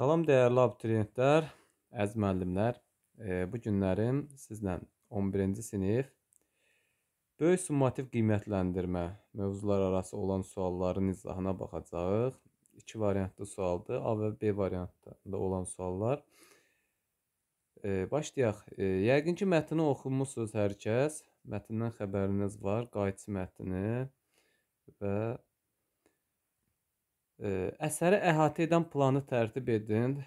Salam dəyərli abituriyentlər, əziz müəllimlər. E, bu günlərim sizlə 11-ci sinif böyük summativ qiymətləndirmə mövzular arası olan sualların izahına baxacağıq. 2 variantlı sualdır, A və B variantında olan suallar. E, başlayaq. E, yəqin ki, mətni oxumusunuz hər kəs. Mətndən xəbəriniz var, qayıtçı mətni və Əsəri əhatə edən planı tərtib edin.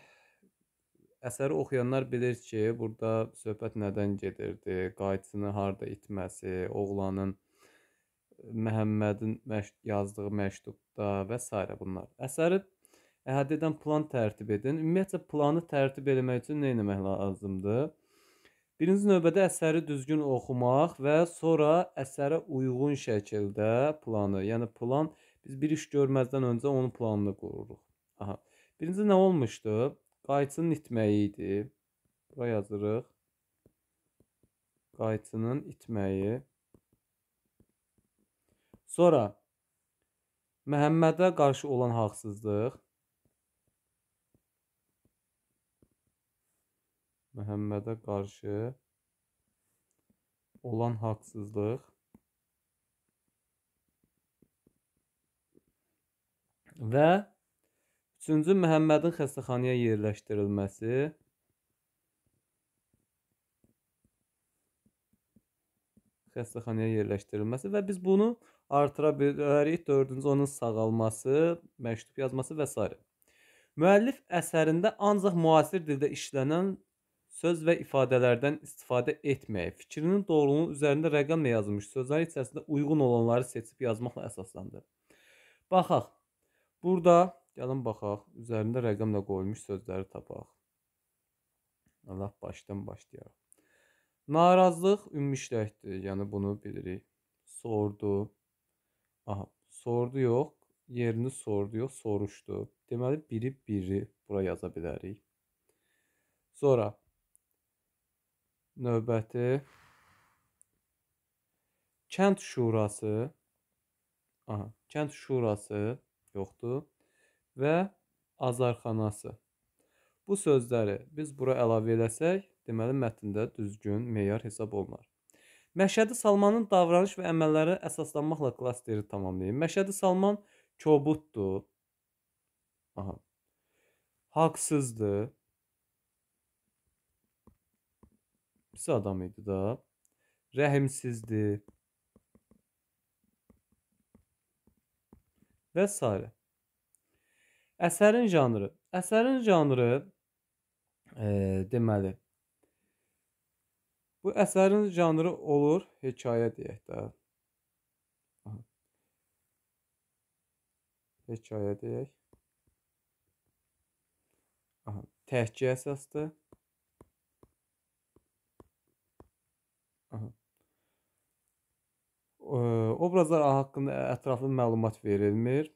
Əsəri oxuyanlar bilir ki, burada söhbət nədən gedirdi, qayıtsını harda itməsi, oğlanın Məhəmmədin məş yazdığı məktubda və s. bunlar. Əsəri əhatə edən plan tərtib edin. Ümumiyyətlə planı tərtib etmək üçün nə etmək lazımdır? Birinci növbədə əsəri düzgün oxumaq və sonra əsərə uyğun şəkildə planı, yəni plan Biz bir iş görməzdən öncə onun planını qururuq. Aha. Birinci nə olmuşdu? Qayçının itməyi idi. Bura yazırıq. Qayçının itməyi. Sonra Məhəmmədə qarşı olan haqsızlıq. Məhəmmədə qarşı olan haqsızlıq. və 3-cü Məhəmmədin xəstəxanaya yerləşdirilməsi xəstəxanaya yerləşdirilməsi və biz bunu artıra bilərik. Dördüncü onun sağalması, məktub yazması və s. Müəllif əsərində ancaq müasir dildə işlənən söz və ifadələrdən istifadə etməyə, fikrinin doğruluğu üzərində rəqəmlə yazılmış sözlər içərisində uyğun olanları seçib yazmaqla əsaslandır. Baxaq, Burada gəlin baxaq, üzərində rəqəmlə qoyulmuş sözləri tapaq. Allah başdan başlayaq. Narazılıq ümumi işləkdir, yəni bunu bilirik. Sordu. Aha, sordu yox, yerini sordu yox, soruşdu. Deməli biri biri bura yaza bilərik. Sonra növbəti kənd şurası. Aha, kənd şurası yoxdur. Və azarxanası. Bu sözləri biz bura əlavə eləsək, deməli mətndə düzgün meyar hesab olunar. Məşədi Salmanın davranış və əməlləri əsaslanmaqla klasteri tamamlayın. Məşədi Salman kobuddur. Aha. Haqsızdır. Pis adam idi da. Rəhimsizdir. və s. Əsərin janrı. Əsərin janrı e, deməli bu əsərin janrı olur hekayə deyək də. Hekayə deyək. Aha, təhkiyə əsasdır. Aha. Obrazlar haqqında ətraflı məlumat verilmir.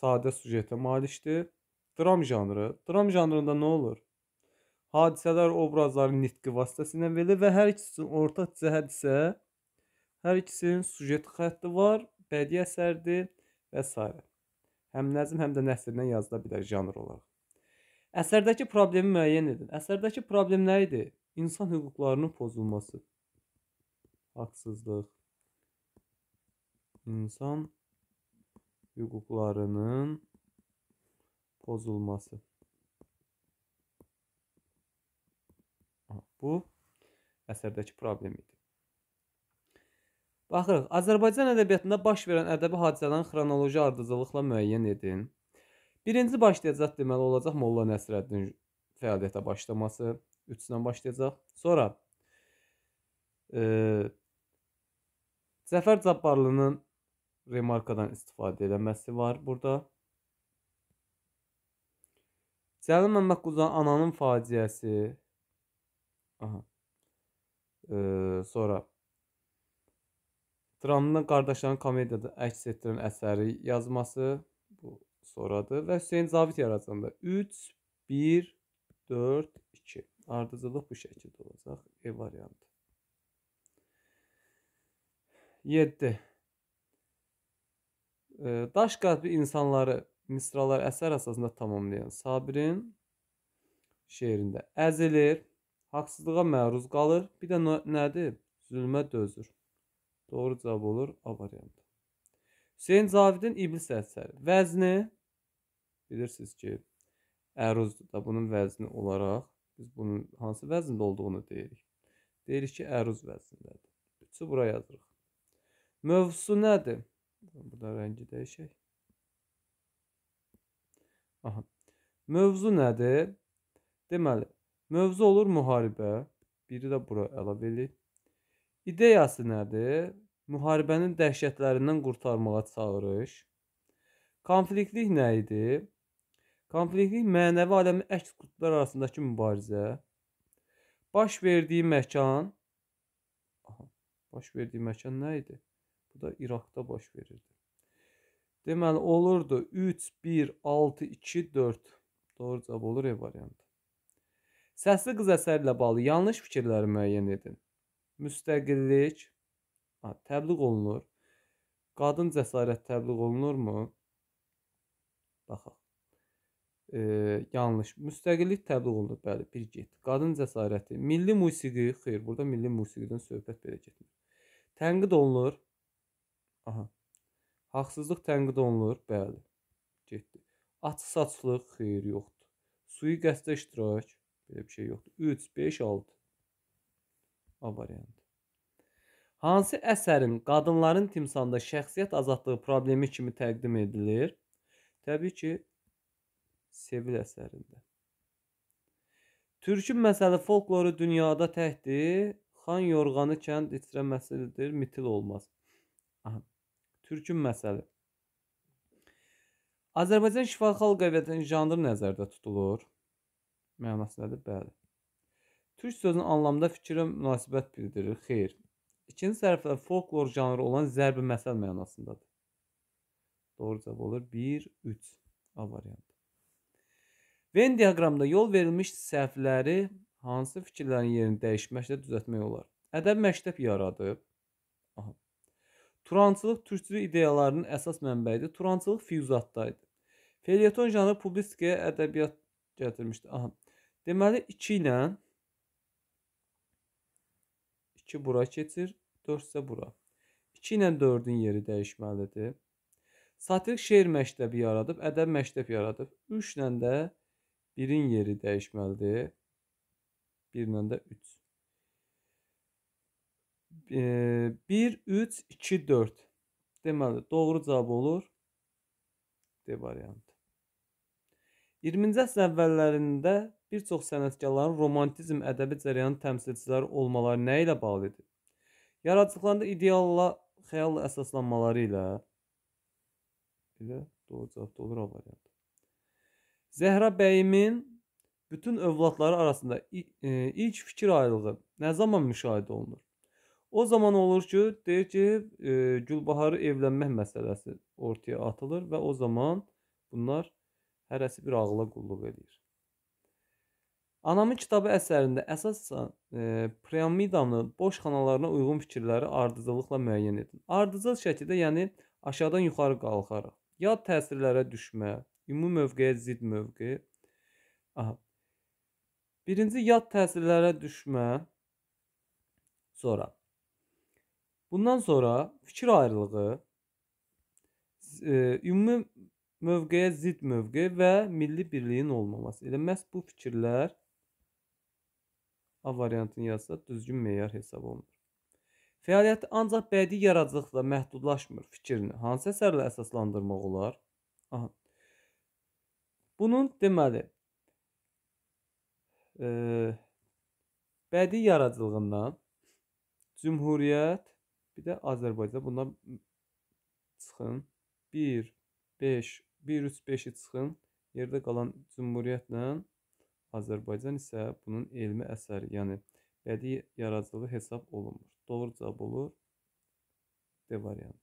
Sadə sujetə malikdir. Dram janrı. Dram janrında nə olur? Hadisələr obrazların nitqi vasitəsilə verilir və hər ikisinin ortaq cəhət isə hər ikisinin sujet xətti var, bədii əsərdir və s. Həm nəzm, həm də nəsrdən yazıla bilər janr olaraq. Əsərdəki problemi müəyyən edin. Əsərdəki problem nə idi? İnsan hüquqlarının pozulması, haqsızlıq, insan hüquqlarının pozulması. Bu əsərdəki problem idi. Baxırıq, Azərbaycan ədəbiyyatında baş verən ədəbi hadisələrin xronoloji ardıcılıqla müəyyən edin. Birinci başlayacaq deməli olacaq Molla Nəsrəddin fəaliyyətə başlaması. Üçdən başlayacaq. Sonra e, Cəfər Cabbarlının remarkadan istifadə eləməsi var burada. Cəlil Məmmədquzdan ananın faciəsi. Aha. Ee, sonra dramını qardaşların komediyada əks etdirən əsəri yazması bu sonradır və Hüseyn Cavid yaradanda 3 1 4 2 ardıcılıq bu şəkildə olacaq E variantı. 7 daş qəlbli insanları misralar əsər əsasında tamamlayan Sabirin şeirində əzilir, haqsızlığa məruz qalır, bir də nədir? Zülmə dözür. Doğru cavab olur A variantı. Hüseyn Cavidin İblis əsəri. Vəzni bilirsiniz ki, əruzdur da bunun vəzni olaraq biz bunun hansı vəznində olduğunu deyirik. Deyirik ki, əruz vəznindədir. Üçü bura yazırıq. Mövzusu nədir? Burada rəngi dəyişək. Aha. Mövzu nədir? Deməli, mövzu olur müharibə. Biri də bura əlavə edək. İdeyası nədir? Müharibənin dəhşətlərindən qurtarmağa çağırış. Konfliktlik nə idi? Konfliktlik mənəvi aləmin əks qutblar arasındakı mübarizə. Baş verdiyi məkan Aha, baş verdiyi məkan nə idi? Bu da İraqda baş verirdi. Deməli olurdu 3 1 6 2 4. Doğru cavab olur E variantı. Səsli qız əsəri ilə bağlı yanlış fikirləri müəyyən edin. Müstəqillik ha, təbliğ olunur. Qadın cəsarət təbliğ olunurmu? Baxaq. E, yanlış. Müstəqillik təbliğ olunur. Bəli, bir get. Qadın cəsarəti. Milli musiqi, xeyr, burada milli musiqidən söhbət belə getmir. Tənqid olunur. Aha. Haqsızlıq tənqid olunur, bəli. Getdi. Açıq-saçlıq, xeyir yoxdur. Sui-qəsdə iştirak, belə bir şey yoxdur. 3, 5, 6. A variantı. Hansı əsərin qadınların timsanda şəxsiyyət azadlığı problemi kimi təqdim edilir? Təbii ki, Sevil əsərində. Türkün məsəli folkloru dünyada təhdi, xan yorğanı kənd içrə məsəlidir, mitil olmaz. Aha. Türkünməsəli. Azərbaycan şifahi xalq ədəbiyyatının janrı nəzərdə tutulur. Mənası nədir? Bəli. Türk sözünün anlamda fikrə münasibət bildirir. Xeyr. İkinci sərfdə folklor janrı olan zərbi məsəl mənasındadır. Doğru cavab olur 1 3 A variantı. Venn diaqramında yol verilmiş səhvləri hansı fikirlərin yerini dəyişməklə düzəltmək olar? Ədəb məktəb yaradıb. Aha. Turançılıq türkçülük ideyalarının əsas mənbəyidir. Turançılıq Füyuzatdaydı. Felyeton janrı publistikaya ədəbiyyat gətirmişdi. Aha. Deməli 2 ilə 2 bura keçir, 4 isə bura. 2 ilə 4-ün yeri dəyişməlidir. Satirik şeir məktəbi yaradıb, ədəb məktəb yaradıb. 3 ilə də 1-in yeri dəyişməlidir. 1 ilə də 3. 1, 3, 2, 4. Deməli, doğru cavab olur D variantı. 20-ci əsr əvvəllərində bir çox sənətkarların romantizm ədəbi cərəyanı təmsilçiləri olmaları nə ilə bağlıdır? Yaradıcılıqlarında idealla, xəyal əsaslanmaları ilə ilə doğru cavab olur A variantı. Zəhra bəyimin bütün övladları arasında ilk fikir ayrılığı nə zaman müşahidə olunur? O zaman olur ki, deyir ki, e, Gülbaharı evlənmək məsələsi ortaya atılır və o zaman bunlar hərəsi bir ağla qulluq edir. Anamın kitabı əsərində əsasən e, piramidanın boş xanalarına uyğun fikirləri ardıcıllıqla müəyyən edin. Ardıcıl şəkildə, yəni aşağıdan yuxarı qalxaraq, yad təsirlərə düşmə, ümumi mövqeyə zidd mövqe. Aha. Birinci yad təsirlərə düşmə. Sonra Bundan sonra fikir ayrılığı, e, ümumi mövqeyə zidd mövqe və milli birliyin olmaması. Elə məhz bu fikirlər A variantını yazsa düzgün meyar hesab olunur. Fəaliyyəti ancaq bədii yaradıcılıqla məhdudlaşmır fikrini hansı əsərlə əsaslandırmaq olar? Aha. Bunun deməli e, bədii yaradıcılığından Cümhuriyyət Bir də Azərbaycan bundan çıxın. 1 5 1 3 5-i çıxın. Yerdə qalan Cümhuriyyətlə Azərbaycan isə bunun elmi əsəri, yəni bədii yaradıcılığı hesab olunmur. Doğru cavab olur D variantı.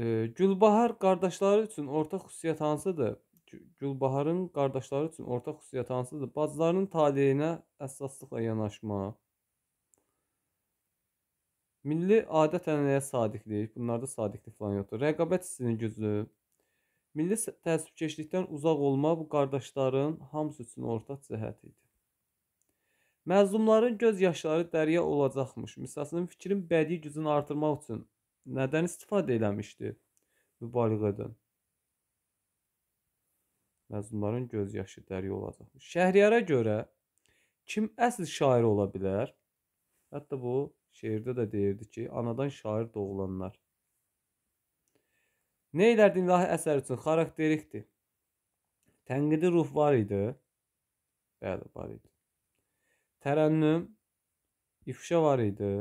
E, Gülbahar qardaşları üçün ortaq xüsusiyyət hansıdır? Gülbaharın qardaşları üçün ortaq xüsusiyyət hansıdır? Bacılarının taleyinə əsaslıqla yanaşma, Milli adət-ənənəyə sadiqlik, bunlarda sadiqlik falan yoxdur. Rəqabət hissinin gücü, milli təəssübkeşlikdən uzaq olma bu qardaşların hamısı üçün ortaq cəhət idi. Məzlumların göz yaşları dəriyə olacaqmış. Misasının fikrin bədii gücünü artırmaq üçün nədən istifadə eləmişdi? Mübaliğədən. Məzlumların göz yaşı dəriyə olacaqmış. Şəhriyara görə kim əsl şair ola bilər? Hətta bu Şeirdə də deyirdi ki, anadan şair doğulanlar. Nə edərdi ilahi əsər üçün? Xarakterikdir. Tənqidi ruh var idi. Bəli, var idi. Tərənnüm, ifşa var idi.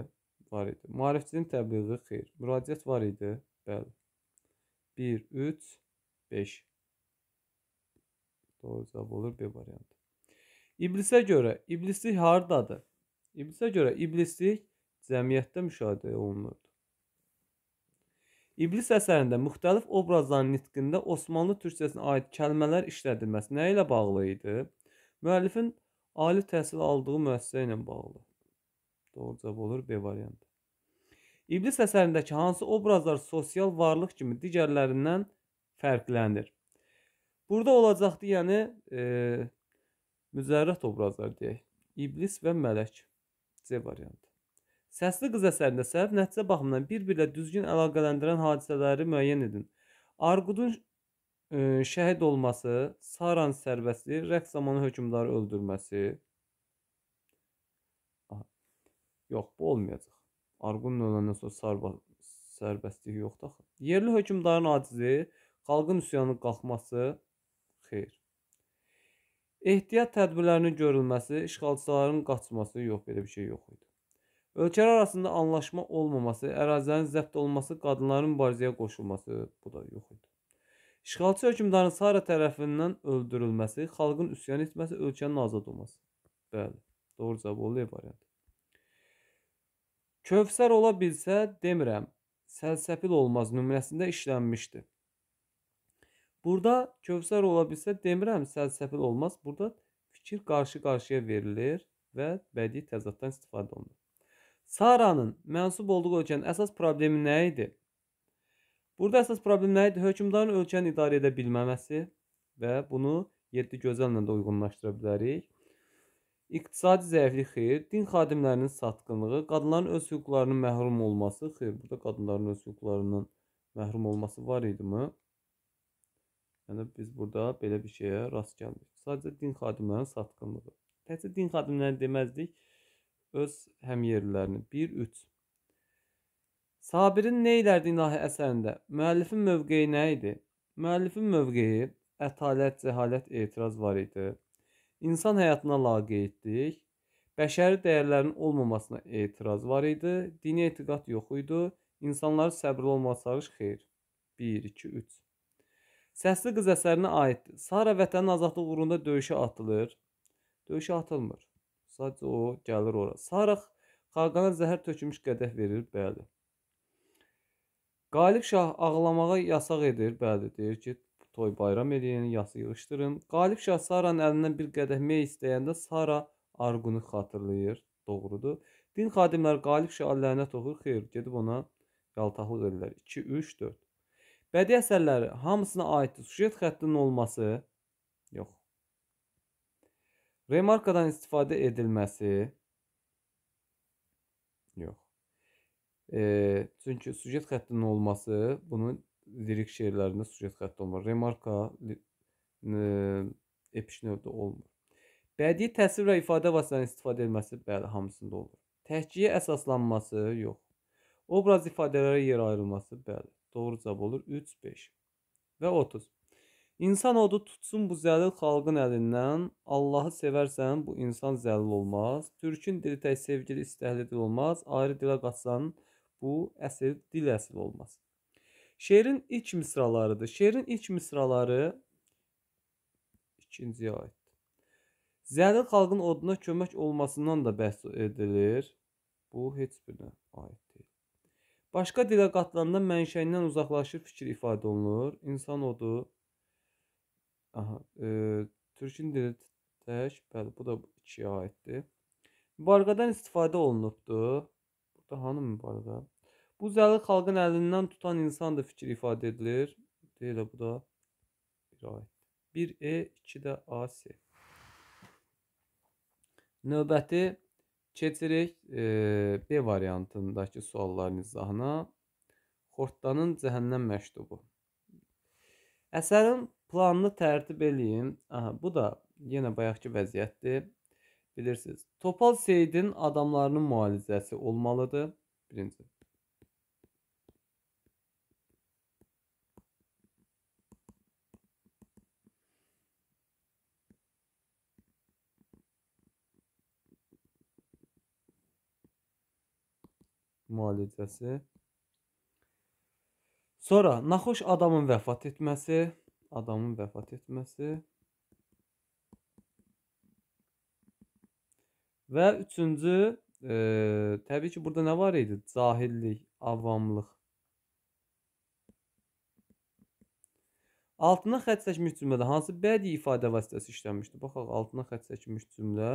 Var idi. Maarifçinin təbliği xeyr. Müraciət var idi. Bəli. 1, 3, 5. Doğru cavab olur B variantı. İblisə görə iblislik hardadır? İblisə görə iblislik cəmiyyətdə müşahidə olunurdu. İblis əsərində müxtəlif obrazların nitqində Osmanlı türkçəsinə aid kəlmələr işlədilməsi nə ilə bağlı idi? Müəllifin ali təhsil aldığı müəssisə ilə bağlı. Doğru cavab olur B variantı. İblis əsərindəki hansı obrazlar sosial varlıq kimi digərlərindən fərqlənir? Burada olacaqdı, yəni e, müzərrət obrazlar deyək. İblis və mələk. C variantı. Səsli qız əsərində sənət nəticə baxımından bir-birlə düzgün əlaqələndirən hadisələri müəyyən edin. Arqudun ə, e, şəhid olması, Saran sərbəstliyi, rəqs zamanı hökmdarı öldürməsi. Aha. Yox, bu olmayacaq. Arqudun öləndən sonra sərbəstlik yoxdur axı. Yerli hökmdarın acizi, xalqın üsyanının qalxması, xeyr. Ehtiyat tədbirlərinin görülməsi, işğalçıların qaçması yox, belə bir şey yox idi. Ölkələr arasında anlaşma olmaması, ərazilərin zəbt olunması, qadınların mübarizəyə qoşulması, bu da yox idi. İşğalçı hökmdarın Sara tərəfindən öldürülməsi, xalqın üsyan etməsi, ölkənin azad olması. Bəli, doğru cavab olub e variantı. Kövsər ola bilsə, demirəm, səlsəpil olmaz nümunəsində işlənmişdi. Burada kövsər ola bilsə, demirəm, səlsəpil olmaz. Burada fikir qarşı-qarşıya verilir və bədii təzaddan istifadə olunur. Saranın mənsub olduğu ölkənin əsas problemi nə idi? Burada əsas problem nə idi? Hökmdarın ölkəni idarə edə bilməməsi və bunu 7 gözəllə də uyğunlaşdıra bilərik. İqtisadi zəiflik xeyir, din xadimlərinin satqınlığı, qadınların öz hüquqlarının məhrum olması, xeyir burada qadınların öz hüquqlarının məhrum olması var idimi? Yəni biz burada belə bir şeyə rast gəlmişik. Sadəcə din xadimlərinin satqınlığı. Təkcə din xadimləri deməzdik öz həmyerlilərini. 1-3 Sabirin nə ilərdi ilahi əsərində? Müəllifin mövqeyi nə idi? Müəllifin mövqeyi ətalət, cəhalət, etiraz var idi. İnsan həyatına laqeydlik, bəşəri dəyərlərin olmamasına etiraz var idi, dini etiqad yox idi, insanları səbirli olmağa çağırış xeyir. 1 2 3 Səsli qız əsərinə aiddir. Sara vətənin azadlığı uğrunda döyüşə atılır. Döyüşə atılmır. Sadəcə o gəlir ora. Sarıq xaqana zəhər tökmüş qədəh verir, bəli. Qalib Şah ağlamağa yasaq edir, bəli, deyir ki, toy bayram eləyin, yası yığışdırın. Qalib Şah Saranın əlindən bir qədəh mey istəyəndə Sara Argunu xatırlayır, doğrudur. Din xadimləri Qalib Şah lənət oxur, xeyr, gedib ona yaltaqlıq edirlər. 2, 3, 4. Bədii əsərləri hamısına aiddir. Sujet xəttinin olması, Remarkadan istifadə edilməsi yox. E, çünki sujet xəttinin olması bunun lirik şeirlərində sujet xətti olmur. Remarka e, epik növdə olmur. Bədii təsir və ifadə vasitələrinin istifadə edilməsi bəli hamısında olur. Təhkiyə əsaslanması yox. Obraz ifadələrə yer ayrılması bəli. Doğru cavab olur 3 5 və 30. İnsan odu tutsun bu zəlil xalqın əlindən. Allahı sevərsən, bu insan zəlil olmaz. Türkün dili tək sevgili istəhli dil olmaz. Ayrı dilə qaçsan, bu əsl dil əsl olmaz. Şeirin ilk misralarıdır. Şeirin ilk misraları ikinciyə aiddir. Zəlil xalqın oduna kömək olmasından da bəhs edilir. Bu heç birinə aid deyil. Başqa dilə qatılanda mənşəyindən uzaqlaşır fikir ifadə olunur. İnsan odu Aha, e, Türkin dili tək, bəli, bu da 2-yə aiddir. Mübarəqədən istifadə olunubdur. Burada hanı mübarəqə? Bu zəli xalqın əlindən tutan insan da fikir ifadə edilir. Deyilə bu da 1-ə aiddir. 1-E, 2-də A-S. Növbəti keçirik e, B variantındakı sualların izahına. Xortdanın Cəhənnəm məktubu. Əsərin Planını tərtib eləyin. Aha, bu da yenə bayaqki vəziyyətdir. Bilirsiniz. Topal Seydin adamlarının müalicəsi olmalıdır. Birinci. müalicəsi. Sonra naxoş adamın vəfat etməsi adamın vəfat etməsi və üçüncü e, təbii ki, burada nə var idi? Cahillik, avamlıq. Altına xətt çəkmiş cümlədə hansı bədii ifadə vasitəsi işlənmişdi? Baxaq, altına xətt çəkmiş cümlə.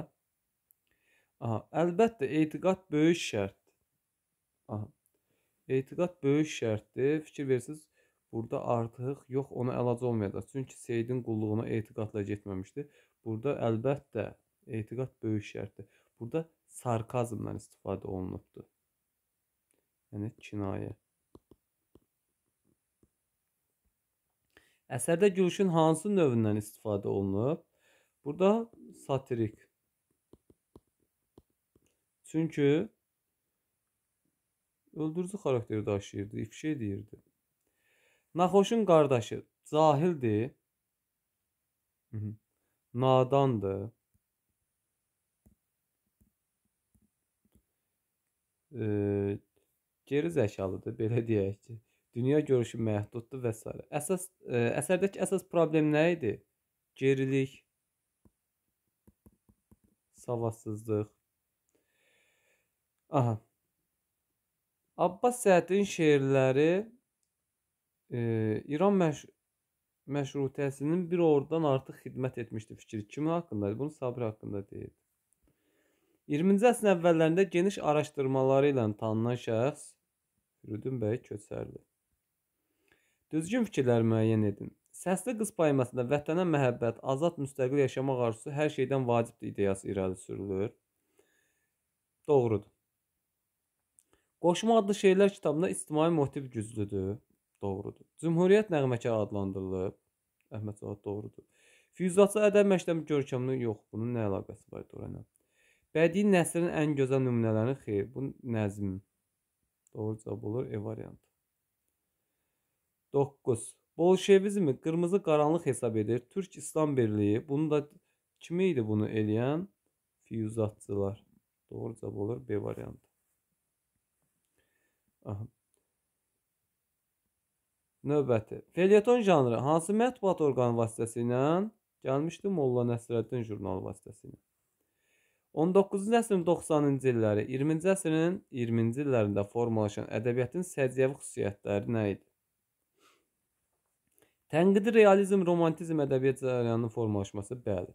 Aha, əlbəttə, etiqad böyük şərtdir. Aha. Etiqad böyük şərtdir. Fikir verirsiniz, Burada artıq yox ona əlac olmayacaq. Çünki Seydin qulluğuna etiqadla getməmişdi. Burada əlbəttə etiqad böyük şərtdir. Burada sarkazmdan istifadə olunubdu. Yəni kinayə. Əsərdə gülüşün hansı növündən istifadə olunub? Burada satirik. Çünki öldürücü xarakteri daşıyırdı, ifşa edirdi. Naxoşun qardaşı cahildir, mhm. nadandır, e, geri zəkalıdır, belə deyək ki, dünya görüşü məhduddur və s. Əsas e, əsərdəki əsas problem nə idi? Gerilik, savadsızlıq. Aha. Abbas Səhəddin şeirləri e, İran məş məşrutəsinin bir ordudan artıq xidmət etmişdi fikri kimin haqqında? Bunu Sabir haqqında deyir. 20-ci əsrin əvvəllərində geniş araşdırmaları ilə tanınan şəxs Rüdün bəy Köçərli. Düzgün fikirlər müəyyən edin. Səsli qız poemasında vətənə məhəbbət, azad müstəqil yaşamaq arzusu hər şeydən vacibdir ideyası irəli sürülür. Doğrudur. Qoşma adlı şeirlər kitabında ictimai motiv güclüdür. Doğrudur. Cümhuriyyət nəğməkarı adlandırılıb. Əhməd Cavad doğrudur. Füyüzatçı ədəb məktəbi görkəmli yox. Bunun nə əlaqəsi var Dorana? Bədii nəsrin ən gözəl nümunələri xeyr. Bu nəzm. Doğru cavab olur E variantı. 9. Bolşevizmi qırmızı qaranlıq hesab edir. Türk İslam Birliyi bunu da kimi idi bunu eləyən? Füyüzatçılar. Doğru cavab olur B variantı. Aha. Növbəti. Felyeton janrı hansı mətbuat orqanı vasitəsilə gəlmişdi? Molla Nəsrəddin jurnalı vasitəsilə. 19-cu əsrin 90-cı illəri, 20-ci əsrin 20-ci illərində formalaşan ədəbiyyatın səciyyəvi xüsusiyyətləri nə idi? Tənqidi realizm, romantizm ədəbiyyat cərəyanının formalaşması bəli.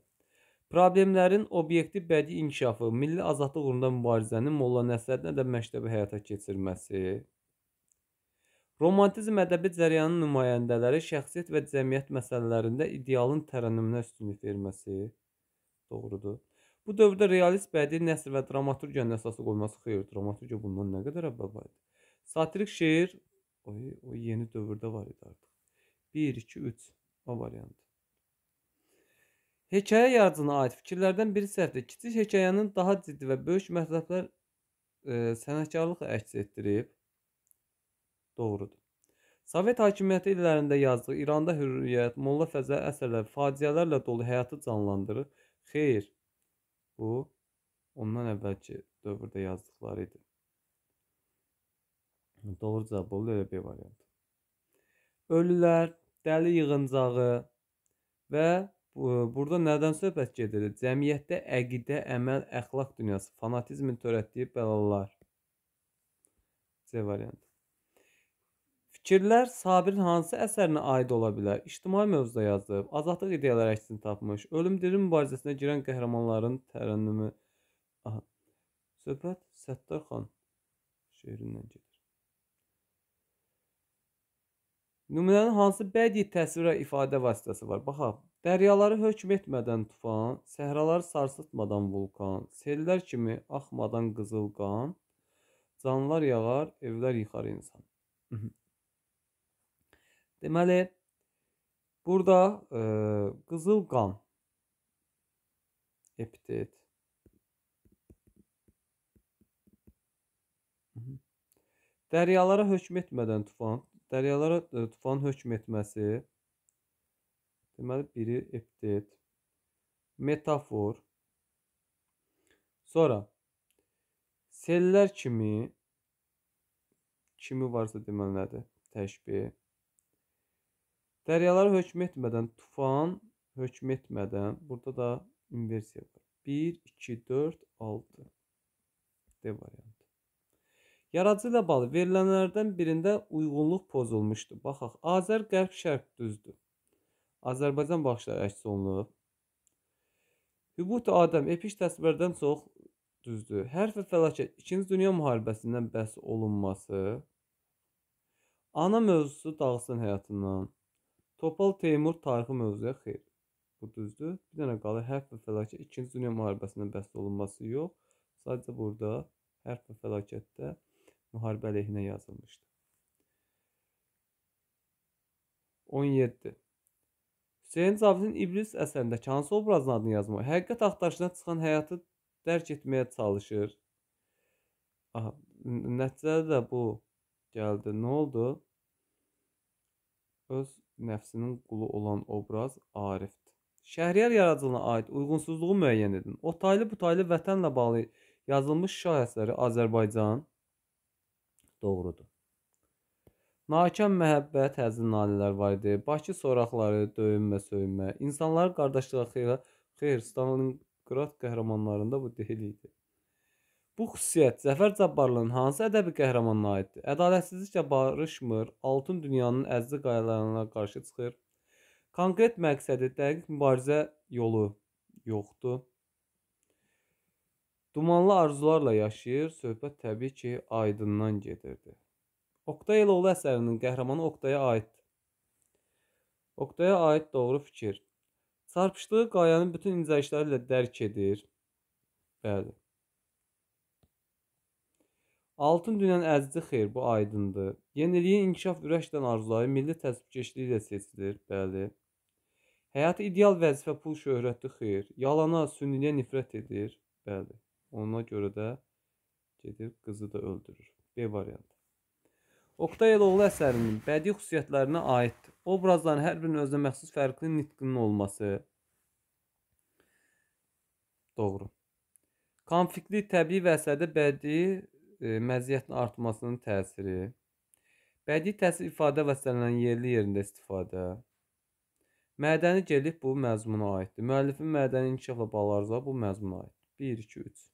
Problemlərin obyektiv bədii inkişafı, milli azadlıq uğrunda mübarizənin Molla Nəsrəddin ədəb məktəbi həyata keçirməsi, Romantizm ədəbi cəryanın nümayəndələri şəxsiyyət və cəmiyyət məsələlərində idealın tərənnümünə üstünlük verməsi doğrudur. Bu dövrdə realist bədii nəsr və dramaturgiyanın əsası qoyması xeyir. Dramaturgiya bundan nə qədər əvvəl var idi? Satirik şeir o, o yeni dövrdə var idi artıq. 1 2 3 o variantı. Hekayə yaradıcına aid fikirlərdən biri səhvdir. Kiçik hekayənin daha ciddi və böyük məktəblər e, sənətkarlıq əks etdirib doğrudur. Sovet hakimiyyəti illərində yazdığı İranda hürriyyət, Molla Fəzə əsərləri faciələrlə dolu həyatı canlandırır. Xeyr, bu ondan əvvəlki dövrdə yazdıqları idi. Doğru cavab oldu elə bir variant. Ölülər, dəli yığıncağı və burada nədən söhbət gedir? Cəmiyyətdə əqidə, əməl, əxlaq dünyası, fanatizmin törətdiyi bəlalar. C variantı. Fikirlər Sabirin hansı əsərinə aid ola bilər? İctimai mövzuda yazıb, azadlıq ideyaları əksini tapmış, ölüm-dirim mübarizəsinə girən qəhrəmanların tərənnümü. Aha. Söhbət Səttar xan şeirindən gedir. Nümunənin hansı bədii təsvir və ifadə vasitəsi var? Baxaq. Dəryaları hökm etmədən tufan, səhraları sarsıtmadan vulkan, sellər kimi axmadan qızıl qan, canlar yağar, evlər yıxar insan. Deməli, burada ə, e, qızıl qan epitet Dəryalara hökm etmədən tufan, dəryalara e, tufan hökm etməsi deməli biri epitet, metafor. Sonra sellər kimi kimi varsa deməli nədir? Təşbih Dəryalar hökm etmədən, tufan hökm etmədən, burada da inversiya var. 1, 2, 4, 6. D variantı. Yaradıcı ilə bağlı verilənlərdən birində uyğunluq pozulmuşdu. Baxaq, Azər qərb-şərq düzdür. Azərbaycan baxışları əks olunub. Hübut Adəm epiş təsvirlərdən çox düzdür. Hərf və fəlakət 2-ci Dünya müharibəsindən bəhs olunması ana mövzusu dağılsın həyatından. Topal Teymur tarixi mövzuya xeyr. Bu düzdür. Bir dənə qalır hərf və fəlakət. İkinci Dünya müharibəsində bəhs olunması yox. Sadəcə burada hərf və fəlakətdə müharibə əleyhinə yazılmışdı. 17. Hüseyn Cavidin İblis əsərindəki hansı obrazın adını yazmaq? Həqiqət axtarışına çıxan həyatı dərk etməyə çalışır. Aha, nəticədə də bu gəldi. Nə oldu? Öz nəfsinin qulu olan obraz Arifdir. Şəhriyar yaradıcılığına aid uyğunsuzluğu müəyyən edin. O taylı bu taylı vətənlə bağlı yazılmış şahəsləri Azərbaycan doğrudur. Nakam məhəbbət həzin nalələr var idi. Bakı soraqları, döyünmə, söymə, insanları qardaşlığa xeyir, xeyir Stalinqrad qəhrəmanlarında bu deyil idi. Bu xüsusiyyət Zəfər Cabbarlının hansı ədəbi qəhrəmanına aiddir? Ədalətsizliklə barışmır, altın dünyanın əzizi qayalarına qarşı çıxır. Konkret məqsədi dəqiq mübarizə yolu yoxdur. Dumanlı arzularla yaşayır, söhbət təbii ki, aydından gedirdi. Oktay Eloğlu əsərinin qəhrəmanı Oktaya aiddir. Oktaya aid doğru fikir. Çarpışdığı qayanın bütün incəlişləri ilə dərk edir. Bəli. Altın dünən əzici xeyir, bu aydındır. Yeniliyin inkişaf ürəkdən arzuları milli təsbikeşliyi ilə seçilir, bəli. Həyatı ideal vəzifə pul şöhrətli xeyir, yalana, sünniliyə nifrət edir, bəli. Ona görə də gedir qızı da öldürür. B variantı. Oktay Eloğlu əsərinin bədii xüsusiyyətlərinə aiddir. Obrazların hər birinin özünə məxsus fərqli nitqinin olması. Doğru. Konfliktli təbii və əsərdə bədii E, məziyyətin artmasının təsiri, bədii təsir ifadə vasitələrinin yerli yerində istifadə, mədəni gəlib bu məzmuna aiddir. Müəllifin mədəni inkişafla bağlı arzuları bu məzmuna aiddir. 1 2 3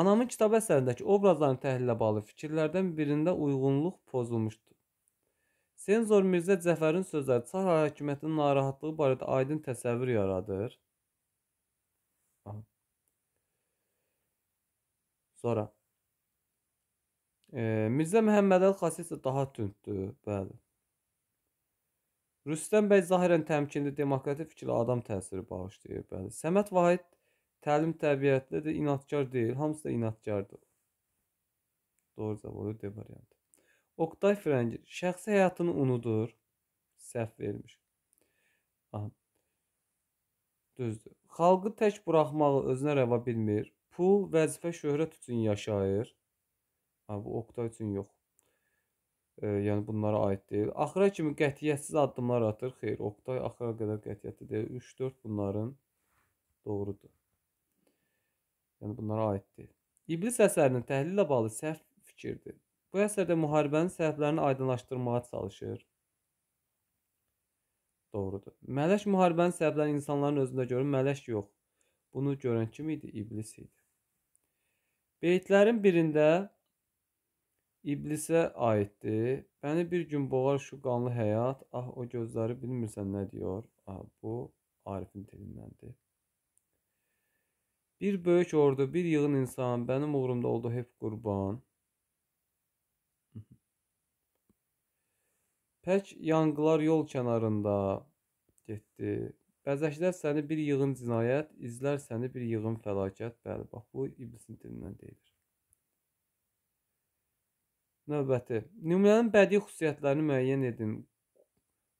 Anamın kitab əsərindəki obrazların təhlillə bağlı fikirlərdən birində uyğunluq pozulmuşdu. Senzor Mirzə Cəfərin sözləri çar hakimiyyətinin narahatlığı barədə aydın təsəvvür yaradır. Aha. Sonra e, Mirzə Məhəmmədəli xasiyyəsi daha tünddür, bəli. Rüstəm bəy zahirən təmkinli demokratik fikirli adam təsiri bağışlayır, bəli. Səməd Vahid təlim təbiətlidir, inadkar deyil, hamısı da inadkardır. Doğru cavabı D variantı. Oktay Frəngil şəxsi həyatını unudur, səhv vermiş. Aha. Düzdür. Xalqı tək buraxmağı özünə rəva bilmir. Pul, vəzifə, şöhrət üçün yaşayır. Ha, bu Oktay üçün yox. E, yəni bunlara aid deyil. Axıra kimi qətiyyətsiz addımlar atır. Xeyr, Oktay axıra qədər qətiyyətli deyil. 3-4 bunların doğrudur. Yəni bunlara aid deyil. İblis əsərinin təhlillə bağlı səhv fikirdir. Bu əsərdə müharibənin səhvlərini aydınlaşdırmağa çalışır. Doğrudur. Mələk müharibənin səbəbləri insanların özündə görür, mələk yox. Bunu görən kim idi? İblis idi. Beytlərin birində İblisə aiddir. Məni bir gün boğar şu qanlı həyat. Ah o gözləri bilmirsən nə diyor. Ah bu Arifin dilindəndir. Bir böyük ordu, bir yığın insan benim uğrumda oldu hep qurban. Pək yanqılar yol kənarında getdi. Bəzəklər səni bir yığın cinayət, izlər səni bir yığın fəlakət. Bəli, bax bu iblisin dilindən deyilir. Növbəti. Nümunənin bədii xüsusiyyətlərini müəyyən edin.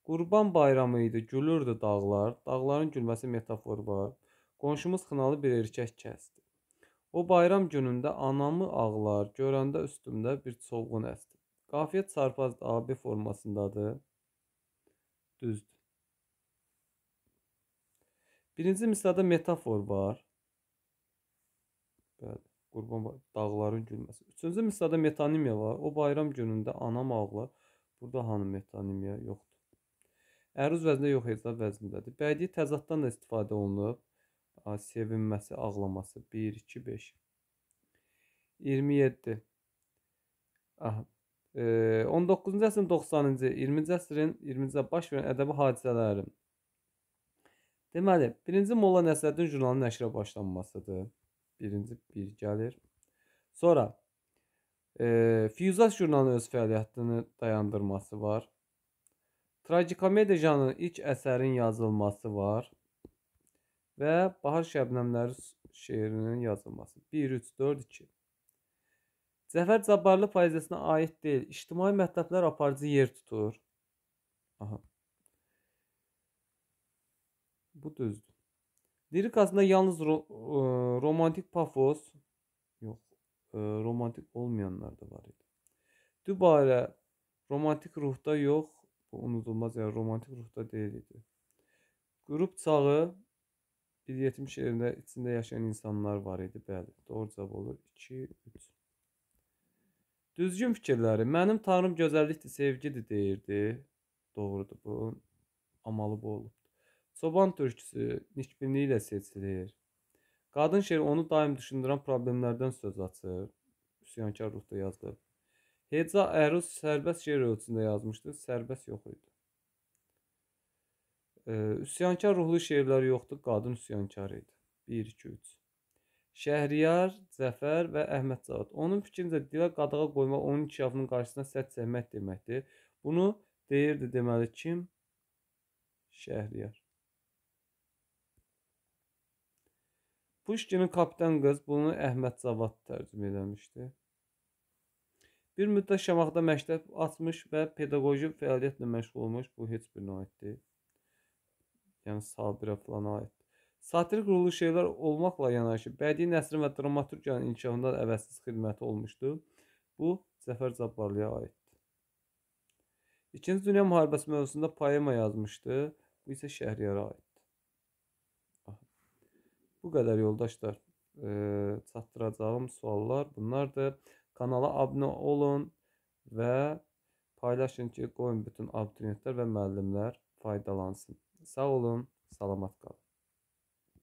Qurban bayramı idi, gülürdü dağlar. Dağların gülməsi metafor var. Qonşumuz xınalı bir erkək kəsdi. O bayram günündə anamı ağlar, görəndə üstümdə bir çovğun əsdi. Qafiyə çarpaz AB formasındadır. Düzdür. Birinci misrada metafor var. Bəli, qurban var. Dağların gülməsi. Üçüncü misrada metonimiya var. O bayram günündə anam ağlar. Burada hanı metonimiya yoxdur. Əruz vəznində yox, ecza vəznindədir. Bədii təzaddan da istifadə olunub. Sevinməsi, ağlaması. 1, 2, 5. 27. Aha. 19-cu əsrin 90-cı, 20-ci əsrin 20-ci baş verən ədəbi hadisələrin Deməli, birinci Molla Nəsrəddin jurnalının nəşrə başlanmasıdır. Birinci bir gəlir. Sonra e, Fiyuzas jurnalının öz fəaliyyətini dayandırması var. Tragikomediya janrının ilk əsərin yazılması var. Və Bahar Şəbnəmləri şeirinin yazılması. 1 3 4 2 Cəfər Cabbarlı poeziyasına aid deyil, ictimai mətləblər aparıcı yer tutur. Aha. Bu düzdür. Lirikasında yalnız ro e, romantik pafos yox, e, romantik olmayanlar da var idi. Dübarə romantik ruhda yox, bu unudulmaz, yəni romantik ruhda deyil idi. Qrup çağı bir yetim şehrində içində yaşayan insanlar var idi. Bəli, doğru cavab olur 2 3. Düzgün fikirləri. Mənim tanrım gözəllikdir, sevgidir deyirdi. Doğrudur bu. Amalı bu olub. Çoban türküsü nikbinliyi ilə seçilir. Qadın şeiri onu daim düşündürən problemlərdən söz açır. Üsyankar ruhda yazılıb. Heca Əruz sərbəst şeir ölçüsündə yazmışdı, sərbəst yox idi. E, üsyankar ruhlu şeirlər yoxdur, qadın üsyankar idi. 1 2 3 Şəhriyar, Zəfər və Əhməd Cavad. Onun fikrincə dilə qadağa qoymaq onun inkişafının qarşısına sədd çəkmək deməkdir. Bunu deyirdi deməli kim? Şəhriyar. Puşkinin kapitan qız bunu Əhməd Cavad tərcümə eləmişdi. Bir müddət Şamaxıda məktəb açmış və pedaqoji fəaliyyətlə məşğul olmuş. Bu heç birinə aiddir. Yəni Sabirə falan aid. Satirik ruhlu şeylər olmaqla yanaşı bədii nəsrin və dramaturgiyanın inkişafında əvəzsiz xidməti olmuşdu. Bu Cəfər Cabbarlıya aiddir. İkinci Dünya müharibəsi mövzusunda poema yazmışdı. Bu isə Şəhriyara aid. Bu qədər yoldaşlar. E, çatdıracağım suallar bunlardır. Kanala abunə olun və paylaşın ki, qoyun bütün abituriyentlər və müəllimlər faydalansın. Sağ olun, salamat qalın.